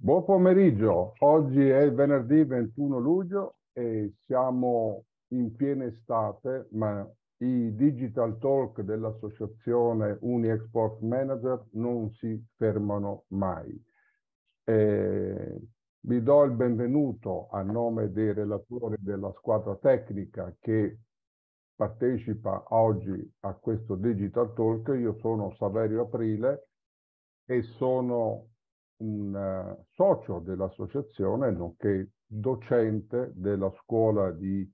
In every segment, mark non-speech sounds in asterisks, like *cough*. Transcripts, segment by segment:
Buon pomeriggio, oggi è venerdì 21 luglio e siamo in piena estate, ma i digital talk dell'associazione Uniexport Manager non si fermano mai. Eh, vi do il benvenuto a nome dei relatori della squadra tecnica che partecipa oggi a questo Digital Talk. Io sono Saverio Aprile e sono un eh, socio dell'associazione, nonché docente della scuola di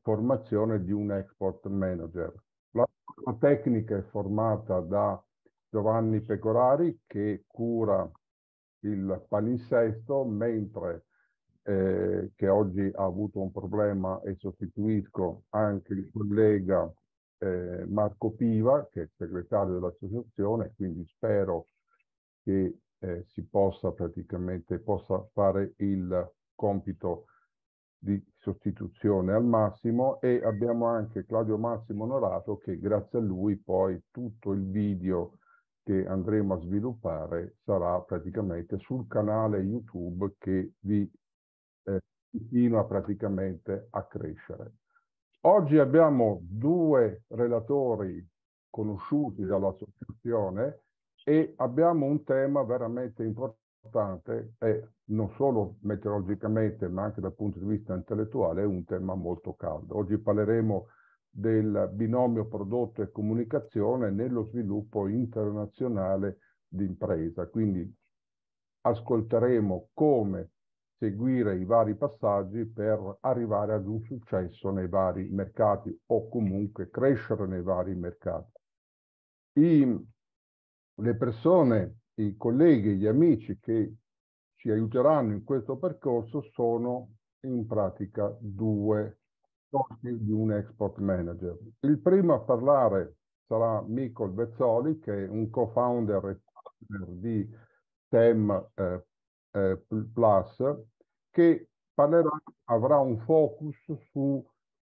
formazione di un export manager. La tecnica è formata da Giovanni Pecorari che cura il palinsesto, mentre eh, che oggi ha avuto un problema e sostituisco anche il collega eh, Marco Piva, che è segretario dell'associazione, quindi spero che eh, si possa praticamente possa fare il compito di sostituzione al massimo e abbiamo anche Claudio Massimo Onorato che grazie a lui poi tutto il video che andremo a sviluppare sarà praticamente sul canale YouTube che vi continua praticamente a crescere. Oggi abbiamo due relatori conosciuti dall'associazione e abbiamo un tema veramente importante e non solo meteorologicamente ma anche dal punto di vista intellettuale è un tema molto caldo. Oggi parleremo del binomio prodotto e comunicazione nello sviluppo internazionale d'impresa, quindi ascolteremo come seguire i vari passaggi per arrivare ad un successo nei vari mercati o comunque crescere nei vari mercati. I, le persone, i colleghi, gli amici che ci aiuteranno in questo percorso sono in pratica due sorti di un export manager. Il primo a parlare sarà Michael Bezzoli, che è un co-founder e partner di TEM eh, eh, Plus che parlerà, avrà un focus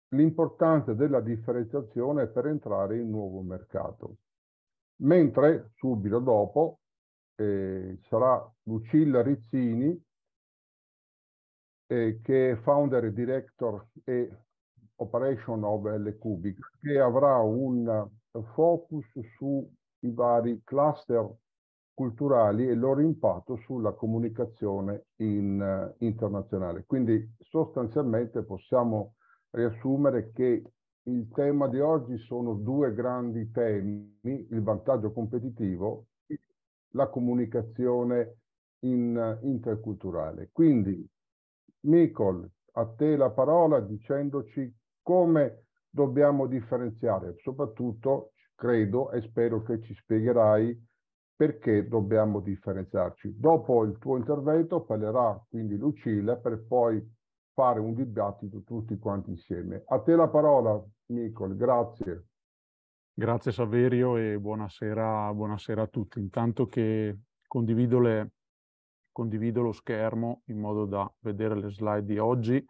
sull'importanza della differenziazione per entrare in un nuovo mercato. Mentre subito dopo eh, sarà Lucilla Rizzini eh, che è founder director e operation of L Cubic che avrà un focus sui vari cluster culturali e il loro impatto sulla comunicazione in, eh, internazionale. Quindi sostanzialmente possiamo riassumere che il tema di oggi sono due grandi temi, il vantaggio competitivo e la comunicazione in, eh, interculturale. Quindi, Micol, a te la parola dicendoci come dobbiamo differenziare, soprattutto credo e spero che ci spiegherai perché dobbiamo differenziarci. Dopo il tuo intervento parlerà quindi Lucilla per poi fare un dibattito tutti quanti insieme. A te la parola, Nicole, grazie. Grazie Saverio e buonasera, buonasera a tutti. Intanto che condivido, le, condivido, lo schermo in modo da vedere le slide di oggi,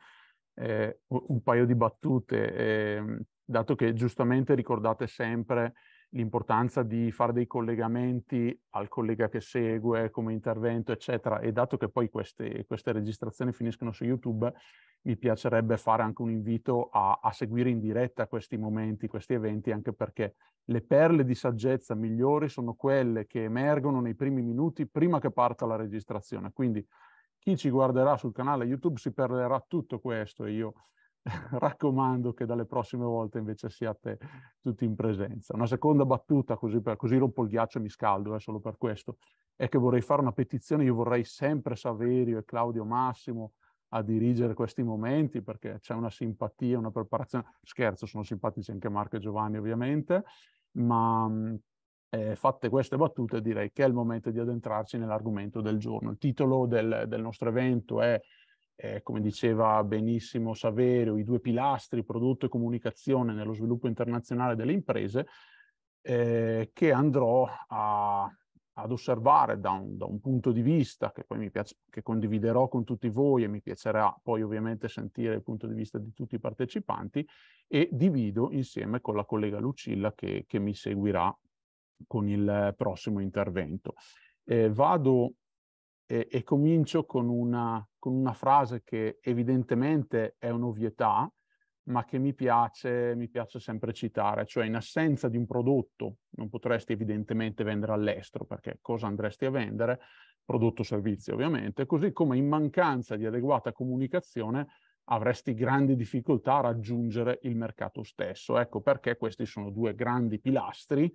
eh, un paio di battute, eh, dato che giustamente ricordate sempre l'importanza di fare dei collegamenti al collega che segue come intervento, eccetera. E dato che poi queste, queste registrazioni finiscono su YouTube, mi piacerebbe fare anche un invito a, a, seguire in diretta questi momenti, questi eventi, anche perché le perle di saggezza migliori sono quelle che emergono nei primi minuti prima che parta la registrazione. Quindi chi ci guarderà sul canale YouTube si perderà tutto questo e io *laughs* raccomando che dalle prossime volte invece siate tutti in presenza. Una seconda battuta, così, per, così rompo il ghiaccio e mi scaldo, è eh, solo per questo, è che vorrei fare una petizione, io vorrei sempre Saverio e Claudio Massimo a dirigere questi momenti perché c'è una simpatia, una preparazione, scherzo, sono simpatici anche Marco e Giovanni ovviamente, ma mm, eh, fatte queste battute direi che è il momento di addentrarci nell'argomento del giorno. Il titolo del, del nostro evento è eh, come diceva benissimo Saverio, i due pilastri prodotto e comunicazione nello sviluppo internazionale delle imprese, eh, che andrò a, ad osservare da un, da un, punto di vista che poi mi piace, che condividerò con tutti voi e mi piacerà poi ovviamente sentire il punto di vista di tutti i partecipanti e divido insieme con la collega Lucilla che, che mi seguirà con il prossimo intervento. Eh, vado e, e comincio con una, con una, frase che evidentemente è un'ovvietà, ma che mi piace, mi piace sempre citare, cioè in assenza di un prodotto non potresti evidentemente vendere all'estero, perché cosa andresti a vendere? Prodotto o servizio ovviamente, così come in mancanza di adeguata comunicazione avresti grandi difficoltà a raggiungere il mercato stesso. Ecco perché questi sono due grandi pilastri,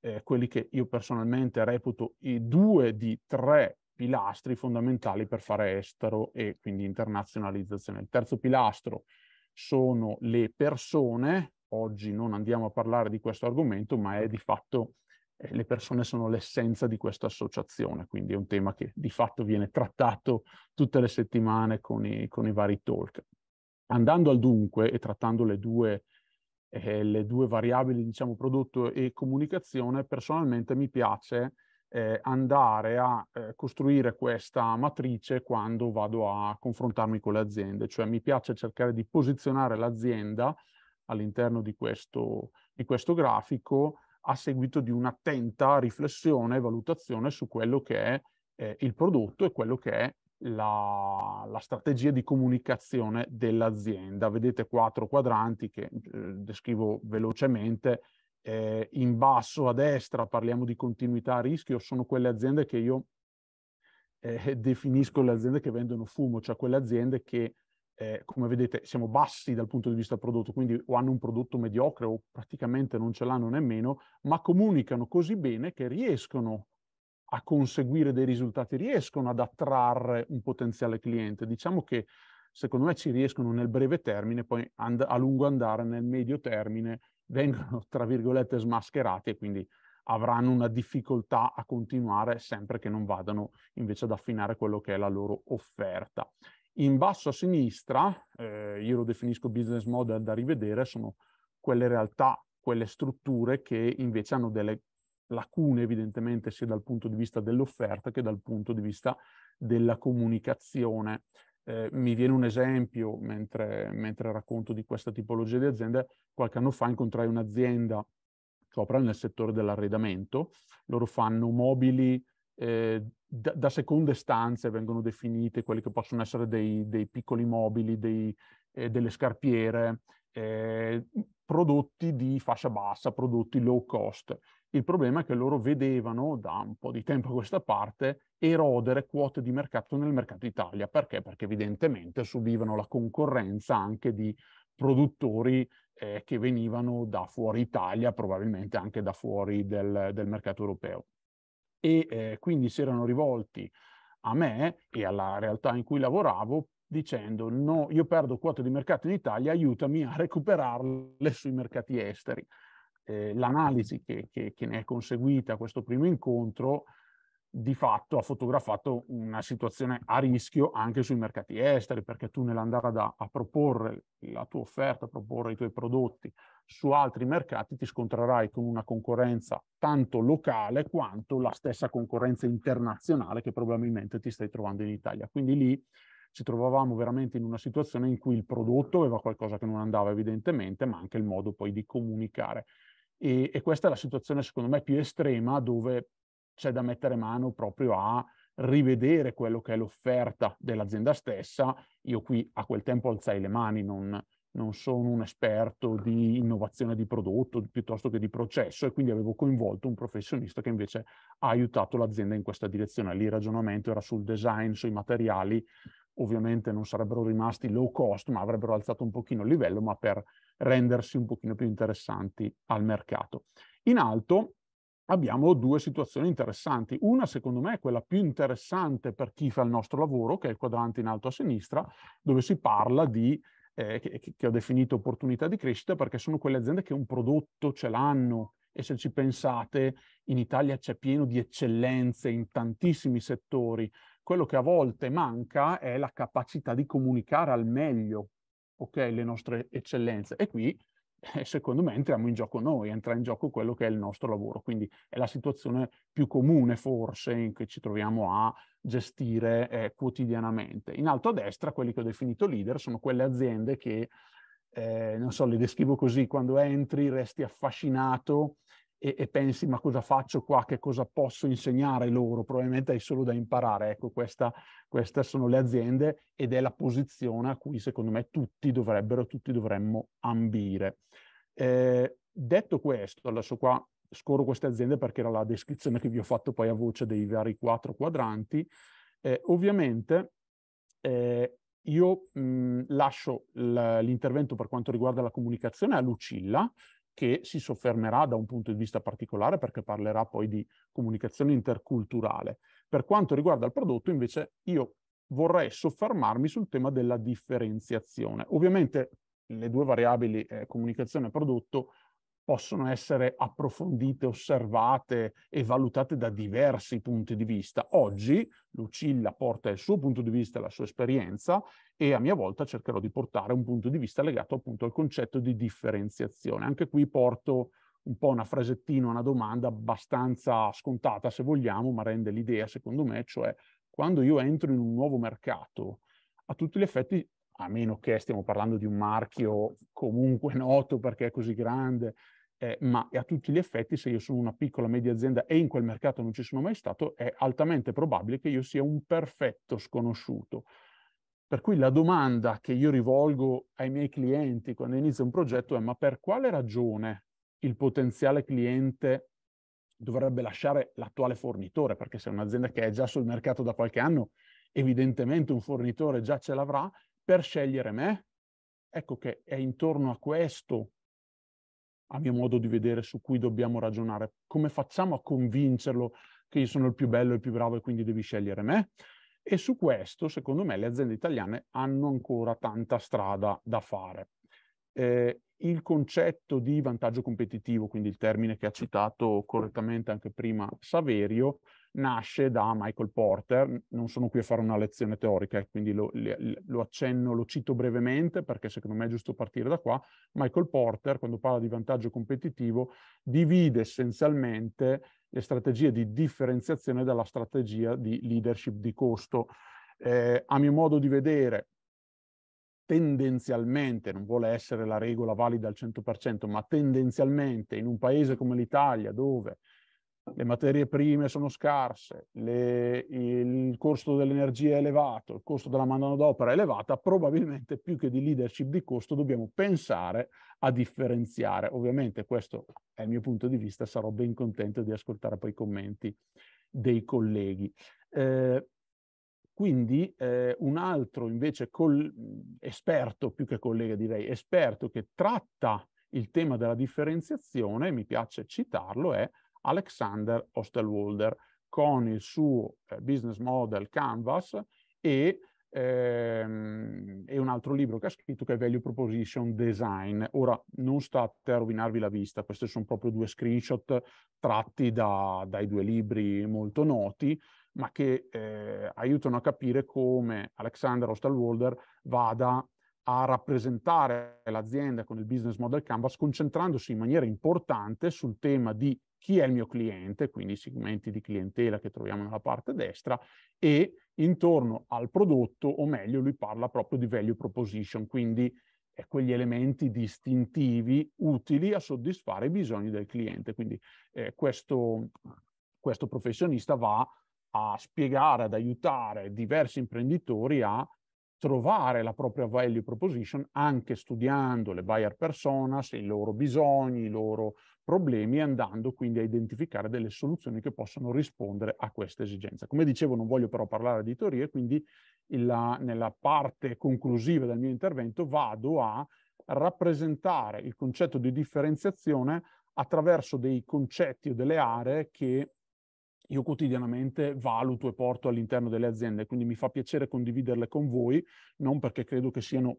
eh, quelli che io personalmente reputo i due di tre pilastri fondamentali per fare estero e quindi internazionalizzazione. Il terzo pilastro sono le persone, oggi non andiamo a parlare di questo argomento, ma è di fatto eh, le persone sono l'essenza di questa associazione, quindi è un tema che di fatto viene trattato tutte le settimane con i, con i vari talk. Andando al dunque e trattando le due, eh, le due variabili, diciamo prodotto e comunicazione, personalmente mi piace eh, andare a eh, costruire questa matrice quando vado a confrontarmi con le aziende, cioè mi piace cercare di posizionare l'azienda all'interno di, di questo, grafico a seguito di un'attenta riflessione e valutazione su quello che è eh, il prodotto e quello che è la, la strategia di comunicazione dell'azienda. Vedete quattro quadranti che eh, descrivo velocemente, eh, in basso a destra parliamo di continuità a rischio, sono quelle aziende che io eh, *laughs* definisco le aziende che vendono fumo, cioè quelle aziende che, eh, come vedete, siamo bassi dal punto di vista prodotto, quindi o hanno un prodotto mediocre o praticamente non ce l'hanno nemmeno, ma comunicano così bene che riescono a conseguire dei risultati, riescono ad attrarre un potenziale cliente. Diciamo che secondo me ci riescono nel breve termine, poi a lungo andare nel medio termine vengono, *laughs* tra virgolette, smascherati e quindi avranno una difficoltà a continuare sempre che non vadano invece ad affinare quello che è la loro offerta. In basso a sinistra, eh, io lo definisco business model da rivedere, sono quelle realtà, quelle strutture che invece hanno delle lacune evidentemente sia dal punto di vista dell'offerta che dal punto di vista della comunicazione. Eh, mi viene un esempio mentre, mentre, racconto di questa tipologia di aziende. Qualche anno fa incontrai un'azienda che opera nel settore dell'arredamento. Loro fanno mobili eh, da, da, seconde stanze, vengono definite quelli che possono essere dei, dei piccoli mobili, dei, eh, delle scarpiere, eh, prodotti di fascia bassa, prodotti low cost. Il problema è che loro vedevano da un po' di tempo a questa parte erodere quote di mercato nel mercato Italia. Perché? Perché evidentemente subivano la concorrenza anche di produttori eh, che venivano da fuori Italia, probabilmente anche da fuori del, del mercato europeo. E eh, quindi si erano rivolti a me e alla realtà in cui lavoravo dicendo no, io perdo quote di mercato in Italia, aiutami a recuperarle sui mercati esteri eh, l'analisi che, che, che, ne è conseguita a questo primo incontro di fatto ha fotografato una situazione a rischio anche sui mercati esteri, perché tu nell'andare a, a proporre la tua offerta, a proporre i tuoi prodotti su altri mercati, ti scontrerai con una concorrenza tanto locale quanto la stessa concorrenza internazionale che probabilmente ti stai trovando in Italia. Quindi lì ci trovavamo veramente in una situazione in cui il prodotto aveva qualcosa che non andava evidentemente, ma anche il modo poi di comunicare e, e questa è la situazione secondo me più estrema dove c'è da mettere mano proprio a rivedere quello che è l'offerta dell'azienda stessa. Io qui a quel tempo alzai le mani, non, non, sono un esperto di innovazione di prodotto piuttosto che di processo e quindi avevo coinvolto un professionista che invece ha aiutato l'azienda in questa direzione. Lì il ragionamento era sul design, sui materiali, ovviamente non sarebbero rimasti low cost, ma avrebbero alzato un pochino il livello, ma per rendersi un pochino più interessanti al mercato. In alto abbiamo due situazioni interessanti. Una, secondo me, è quella più interessante per chi fa il nostro lavoro, che è il quadrante in alto a sinistra, dove si parla di, eh, che, che ho definito opportunità di crescita, perché sono quelle aziende che un prodotto ce l'hanno, e se ci pensate, in Italia c'è pieno di eccellenze in tantissimi settori, quello che a volte manca è la capacità di comunicare al meglio okay, le nostre eccellenze. E qui, eh, secondo me, entriamo in gioco noi, entra in gioco quello che è il nostro lavoro. Quindi è la situazione più comune, forse, in cui ci troviamo a gestire eh, quotidianamente. In alto a destra, quelli che ho definito leader sono quelle aziende che eh, non so, le descrivo così, quando entri resti affascinato e, e, pensi ma cosa faccio qua, che cosa posso insegnare loro, probabilmente hai solo da imparare. Ecco, questa, queste sono le aziende ed è la posizione a cui secondo me tutti dovrebbero, tutti dovremmo ambire. Eh, detto questo, adesso qua scorro queste aziende perché era la descrizione che vi ho fatto poi a voce dei vari quattro quadranti, eh, ovviamente eh, io mh, lascio l'intervento per quanto riguarda la comunicazione a Lucilla, che si soffermerà da un punto di vista particolare perché parlerà poi di comunicazione interculturale. Per quanto riguarda il prodotto, invece, io vorrei soffermarmi sul tema della differenziazione. Ovviamente le due variabili eh, comunicazione e prodotto possono essere approfondite, osservate e valutate da diversi punti di vista. Oggi Lucilla porta il suo punto di vista, la sua esperienza e a mia volta cercherò di portare un punto di vista legato appunto al concetto di differenziazione. Anche qui porto un po' una frasettina, una domanda abbastanza scontata se vogliamo, ma rende l'idea secondo me, cioè quando io entro in un nuovo mercato, a tutti gli effetti a meno che stiamo parlando di un marchio comunque *laughs* noto perché è così grande, eh, ma a tutti gli effetti se io sono una piccola media azienda e in quel mercato non ci sono mai stato, è altamente probabile che io sia un perfetto sconosciuto. Per cui la domanda che io rivolgo ai miei clienti quando inizio un progetto è ma per quale ragione il potenziale cliente dovrebbe lasciare l'attuale fornitore? Perché se è un'azienda che è già sul mercato da qualche anno, evidentemente un fornitore già ce l'avrà per scegliere me. Ecco che è intorno a questo a mio modo di vedere, su cui dobbiamo ragionare. Come facciamo a convincerlo che io sono il più bello, il più bravo e quindi devi scegliere me? E su questo, secondo me, le aziende italiane hanno ancora tanta strada da fare. Eh, il concetto di vantaggio competitivo, quindi il termine che ha citato correttamente anche prima Saverio, nasce da Michael Porter. Non sono qui a fare una lezione teorica, eh, quindi lo, lo, accenno, lo cito brevemente perché secondo me è giusto partire da qua. Michael Porter, quando parla di vantaggio competitivo, divide essenzialmente le strategie di differenziazione dalla strategia di leadership di costo. Eh, a mio modo di vedere, tendenzialmente, non vuole essere la regola valida al 100%, ma tendenzialmente in un paese come l'Italia dove le materie prime sono scarse, le, il costo dell'energia è elevato, il costo della manodopera è elevata, probabilmente più che di leadership di costo dobbiamo pensare a differenziare. Ovviamente questo è il mio punto di vista, sarò ben contento di ascoltare poi i commenti dei colleghi. Eh, quindi eh, un altro invece esperto, più che collega direi, esperto che tratta il tema della differenziazione, mi piace citarlo, è Alexander Ostelwolder con il suo eh, business model Canvas e, ehm, e, un altro libro che ha scritto che è Value Proposition Design. Ora non state a rovinarvi la vista, questi sono proprio due screenshot tratti da, dai due libri molto noti, ma che eh, aiutano a capire come Alexander Ostelwolder vada a rappresentare l'azienda con il business model canvas concentrandosi in maniera importante sul tema di chi è il mio cliente, quindi i segmenti di clientela che troviamo nella parte destra, e intorno al prodotto, o meglio, lui parla proprio di value proposition, quindi quegli elementi distintivi utili a soddisfare i bisogni del cliente. Quindi eh, questo, questo professionista va a spiegare, ad aiutare diversi imprenditori a trovare la propria value proposition anche studiando le buyer personas, i loro bisogni, i loro problemi andando quindi a identificare delle soluzioni che possono rispondere a questa esigenza. Come dicevo non voglio però parlare di teorie, quindi la, nella parte conclusiva del mio intervento vado a rappresentare il concetto di differenziazione attraverso dei concetti o delle aree che io quotidianamente valuto e porto all'interno delle aziende, quindi mi fa piacere condividerle con voi, non perché credo che siano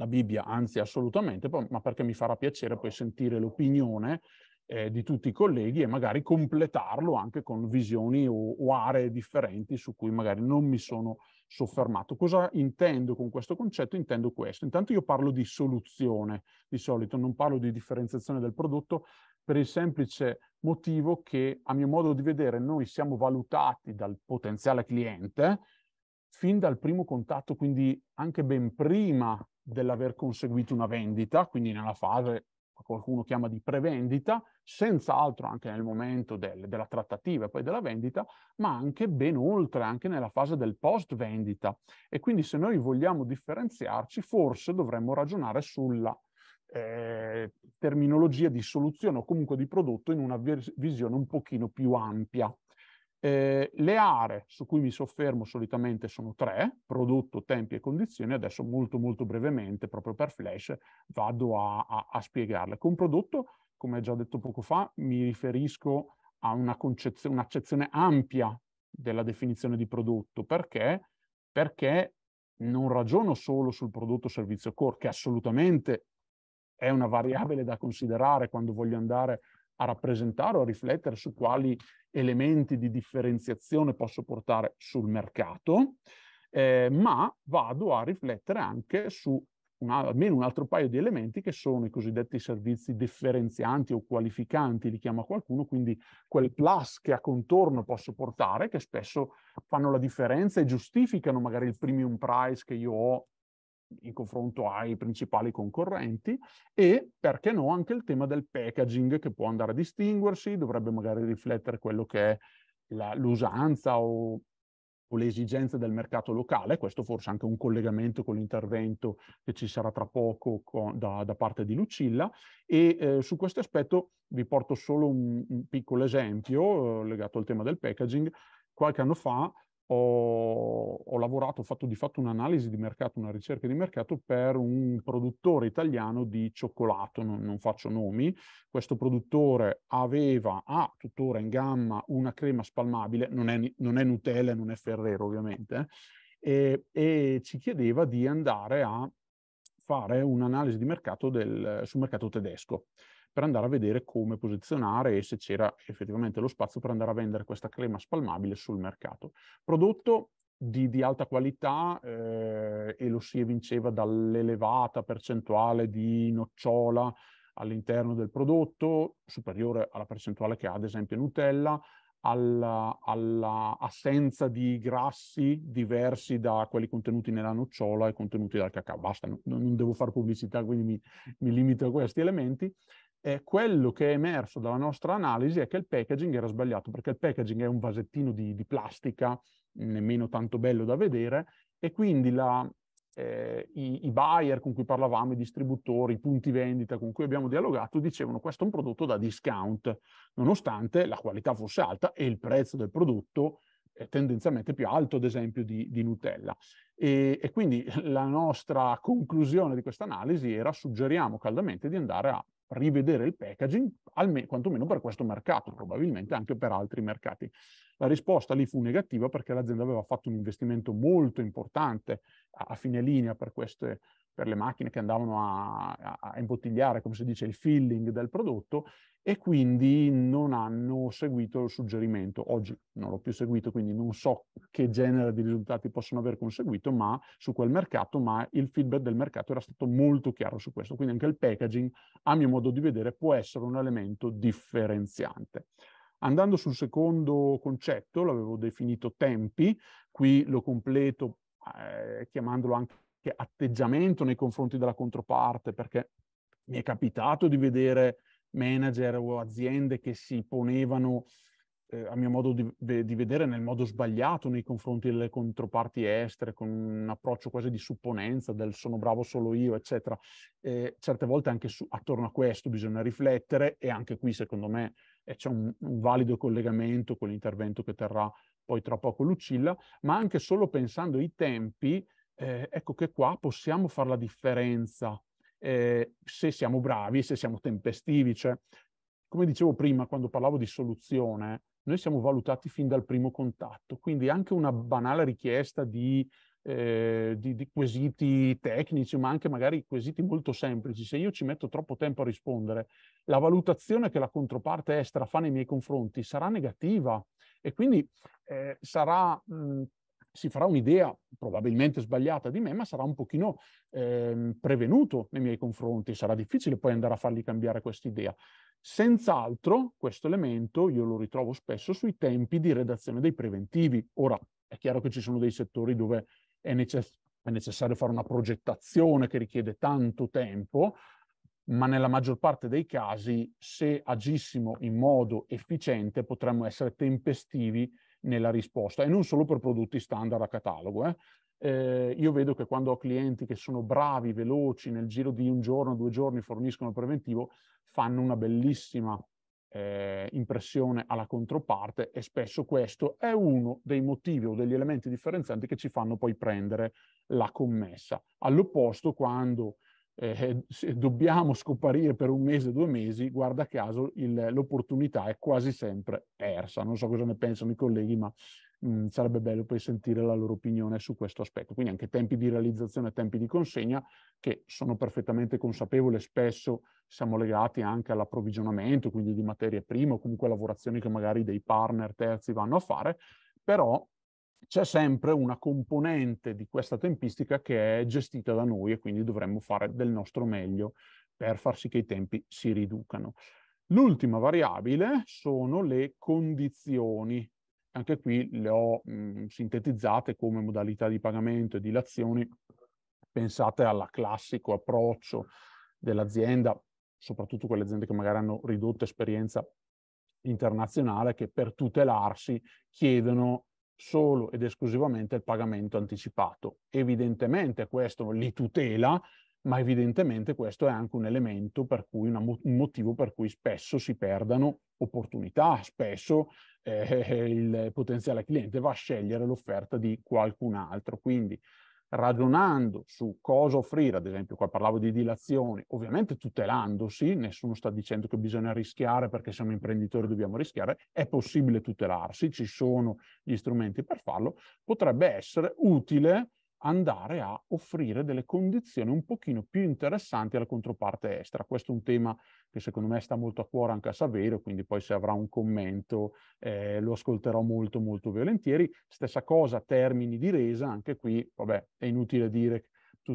la Bibbia, anzi assolutamente, ma perché mi farà piacere poi sentire l'opinione eh, di tutti i colleghi e magari completarlo anche con visioni o, o aree differenti su cui magari non mi sono soffermato. Cosa intendo con questo concetto? Intendo questo. Intanto io parlo di soluzione di solito, non parlo di differenziazione del prodotto per il semplice motivo che a mio modo di vedere noi siamo valutati dal potenziale cliente fin dal primo contatto, quindi anche ben prima dell'aver conseguito una vendita, quindi nella fase che qualcuno chiama di prevendita, senz'altro anche nel momento del, della trattativa e poi della vendita, ma anche ben oltre, anche nella fase del post vendita. E quindi se noi vogliamo differenziarci, forse dovremmo ragionare sulla eh, terminologia di soluzione o comunque di prodotto in una visione un pochino più ampia. Eh, le aree su cui mi soffermo solitamente sono tre, prodotto, tempi e condizioni, adesso molto molto brevemente, proprio per flash, vado a, a, a spiegarle. Con prodotto, come già detto poco fa, mi riferisco a un'accezione ampia della definizione di prodotto, perché? Perché non ragiono solo sul prodotto servizio core, che assolutamente è una variabile da considerare quando voglio andare a a rappresentare o a riflettere su quali elementi di differenziazione posso portare sul mercato, eh, ma vado a riflettere anche su una, almeno un altro paio di elementi che sono i cosiddetti servizi differenzianti o qualificanti, li chiama qualcuno, quindi quel plus che a contorno posso portare, che spesso fanno la differenza e giustificano magari il premium price che io ho in confronto ai principali concorrenti e perché no anche il tema del packaging che può andare a distinguersi, dovrebbe magari riflettere quello che è l'usanza o, o le esigenze del mercato locale, questo forse anche un collegamento con l'intervento che ci sarà tra poco con, da, da, parte di Lucilla e eh, su questo aspetto vi porto solo un, un piccolo esempio eh, legato al tema del packaging. Qualche anno fa ho, ho lavorato, ho fatto di fatto un'analisi di mercato, una ricerca di mercato per un produttore italiano di cioccolato, non, non faccio nomi. Questo produttore aveva, ha tuttora in gamma una crema spalmabile, non è, non è Nutella, non è Ferrero ovviamente, e, e ci chiedeva di andare a fare un'analisi di mercato del, sul mercato tedesco per andare a vedere come posizionare e se c'era effettivamente lo spazio per andare a vendere questa crema spalmabile sul mercato. Prodotto di, di, alta qualità eh, e lo si evinceva dall'elevata percentuale di nocciola all'interno del prodotto, superiore alla percentuale che ha ad esempio Nutella, all'assenza alla di grassi diversi da quelli contenuti nella nocciola e contenuti dal cacao. Basta, non, non devo fare pubblicità, quindi mi, mi limito a questi elementi eh, quello che è emerso dalla nostra analisi è che il packaging era sbagliato, perché il packaging è un vasettino di, di plastica, nemmeno tanto bello da vedere, e quindi la, eh, i, i, buyer con cui parlavamo, i distributori, i punti vendita con cui abbiamo dialogato, dicevano questo è un prodotto da discount, nonostante la qualità fosse alta e il prezzo del prodotto è tendenzialmente più alto, ad esempio, di, di Nutella. E, e quindi la nostra conclusione di questa analisi era suggeriamo caldamente di andare a rivedere il packaging, almeno, quantomeno per questo mercato, probabilmente anche per altri mercati. La risposta lì fu negativa perché l'azienda aveva fatto un investimento molto importante a, a fine linea per, queste, per le macchine che andavano a, a, a imbottigliare, come si dice, il filling del prodotto e quindi non hanno seguito il suggerimento. Oggi non l'ho più seguito, quindi non so che genere di risultati possono aver conseguito ma su quel mercato, ma il feedback del mercato era stato molto chiaro su questo. Quindi anche il packaging, a mio modo di vedere, può essere un elemento differenziante. Andando sul secondo concetto, l'avevo definito tempi, qui lo completo eh, chiamandolo anche atteggiamento nei confronti della controparte, perché mi è capitato di vedere manager o aziende che si ponevano, eh, a mio modo di, di, vedere, nel modo sbagliato nei confronti delle controparti estere, con un approccio quasi di supponenza del sono bravo solo io, eccetera. Eh, certe volte anche su, attorno a questo bisogna riflettere e anche qui, secondo me, e c'è un, un valido collegamento con l'intervento che terrà poi tra poco Lucilla, ma anche solo pensando ai tempi, eh, ecco che qua possiamo fare la differenza eh, se siamo bravi, se siamo tempestivi. Cioè, come dicevo prima, quando parlavo di soluzione, noi siamo valutati fin dal primo contatto, quindi anche una banale richiesta di eh, di, di, quesiti tecnici, ma anche magari quesiti molto semplici. Se io ci metto troppo tempo a rispondere, la valutazione che la controparte estera fa nei miei confronti sarà negativa e quindi eh, sarà, mh, mm, si farà un'idea probabilmente sbagliata di me, ma sarà un pochino eh, prevenuto nei miei confronti. Sarà difficile poi andare a fargli cambiare questa idea. Senz'altro questo elemento io lo ritrovo spesso sui tempi di redazione dei preventivi. Ora, è chiaro che ci sono dei settori dove è, necess- è necessario fare una progettazione che richiede tanto tempo, ma nella maggior parte dei casi, se agissimo in modo efficiente, potremmo essere tempestivi nella risposta e non solo per prodotti standard a catalogo. Eh. Eh, io vedo che quando ho clienti che sono bravi, veloci, nel giro di un giorno, due giorni forniscono il preventivo, fanno una bellissima eh, impressione alla controparte e spesso questo è uno dei motivi o degli elementi differenzianti che ci fanno poi prendere la commessa. All'opposto, quando eh, dobbiamo scomparire per un mese, due mesi, guarda caso il, l'opportunità è quasi sempre persa. Non so cosa ne pensano i colleghi, ma mh, mm, sarebbe bello poi sentire la loro opinione su questo aspetto. Quindi anche tempi di realizzazione e tempi di consegna, che sono perfettamente consapevole, spesso siamo legati anche all'approvvigionamento, quindi di materie prime o comunque lavorazioni che magari dei partner terzi vanno a fare, però c'è sempre una componente di questa tempistica che è gestita da noi e quindi dovremmo fare del nostro meglio per far sì che i tempi si riducano. L'ultima variabile sono le condizioni. Anche qui le ho mh, mm, sintetizzate come modalità di pagamento e dilazioni. Pensate al classico approccio dell'azienda, soprattutto quelle aziende che magari hanno ridotta esperienza internazionale, che per tutelarsi chiedono solo ed esclusivamente il pagamento anticipato. Evidentemente questo li tutela, ma evidentemente questo è anche un elemento per cui, mo un motivo per cui spesso si perdano opportunità, spesso eh, *laughs* il potenziale cliente va a scegliere l'offerta di qualcun altro. Quindi ragionando su cosa offrire, ad esempio qua parlavo di dilazioni, ovviamente tutelandosi, nessuno sta dicendo che bisogna rischiare perché siamo imprenditori e dobbiamo rischiare, è possibile tutelarsi, ci sono gli strumenti per farlo, potrebbe essere utile andare a offrire delle condizioni un pochino più interessanti alla controparte estera. Questo è un tema che secondo me sta molto a cuore anche a Saverio, quindi poi se avrà un commento eh, lo ascolterò molto molto volentieri. Stessa cosa, termini di resa, anche qui, vabbè, è inutile dire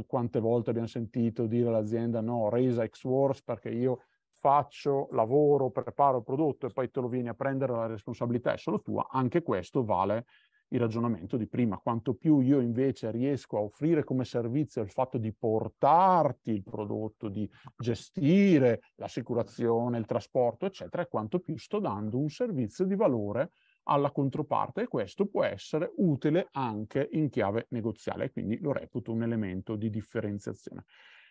quante volte abbiamo sentito dire all'azienda no, resa X Wars perché io faccio, lavoro, preparo il prodotto e poi te lo vieni a prendere la responsabilità è solo tua, anche questo vale il ragionamento di prima, quanto più io invece riesco a offrire come servizio il fatto di portarti il prodotto, di gestire l'assicurazione, il trasporto, eccetera, quanto più sto dando un servizio di valore alla controparte e questo può essere utile anche in chiave negoziale, quindi lo reputo un elemento di differenziazione.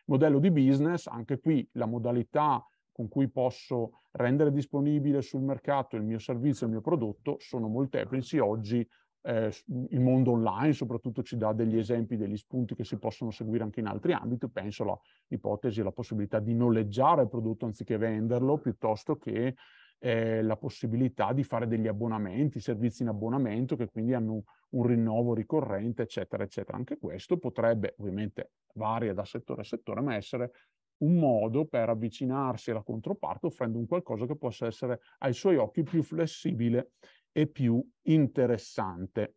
Modello di business, anche qui la modalità con cui posso rendere disponibile sul mercato il mio servizio, il mio prodotto, sono molteplici. Oggi eh, il mondo online soprattutto ci dà degli esempi, degli spunti che si possono seguire anche in altri ambiti, penso all'ipotesi, alla possibilità di noleggiare il prodotto anziché venderlo, piuttosto che eh, la possibilità di fare degli abbonamenti, servizi in abbonamento che quindi hanno un rinnovo ricorrente, eccetera, eccetera. Anche questo potrebbe, ovviamente varia da settore a settore, ma essere un modo per avvicinarsi alla controparte offrendo un qualcosa che possa essere ai suoi occhi più flessibile e più interessante.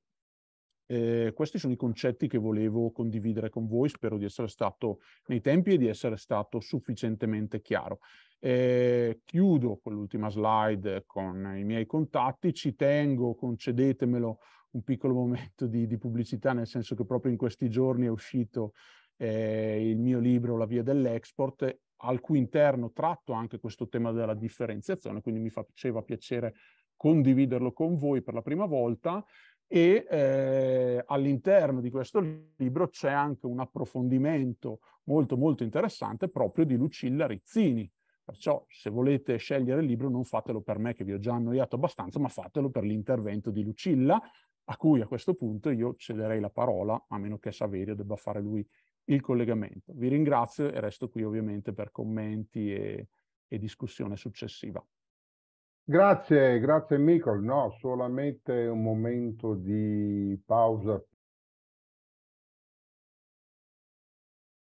Eh, questi sono i concetti che volevo condividere con voi, spero di essere stato nei tempi e di essere stato sufficientemente chiaro. Eh, chiudo con l'ultima slide con i miei contatti, ci tengo, concedetemelo un piccolo momento di, di pubblicità, nel senso che proprio in questi giorni è uscito eh, il mio libro La via dell'export al cui interno tratto anche questo tema della differenziazione, quindi mi faceva piacere condividerlo con voi per la prima volta e eh, all'interno di questo libro c'è anche un approfondimento molto molto interessante proprio di Lucilla Rizzini. Perciò se volete scegliere il libro non fatelo per me che vi ho già annoiato abbastanza, ma fatelo per l'intervento di Lucilla, a cui a questo punto io cederei la parola, a meno che Saverio debba fare lui il collegamento. Vi ringrazio e resto qui ovviamente per commenti e, e discussione successiva. Grazie, grazie Micol. No, solamente un momento di pausa